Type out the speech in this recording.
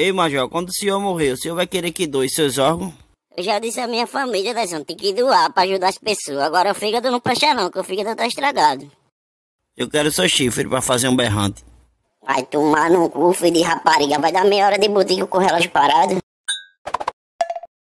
Ei, Major, quando o senhor morrer, o senhor vai querer que doe seus órgãos? Eu já disse à minha família, Lesão, né, tem que doar pra ajudar as pessoas. Agora o fígado não presta não, que o fígado tá estragado. Eu quero seu chifre pra fazer um berrante. Vai tomar no cu, filho de rapariga. Vai dar meia hora de botico com elas paradas.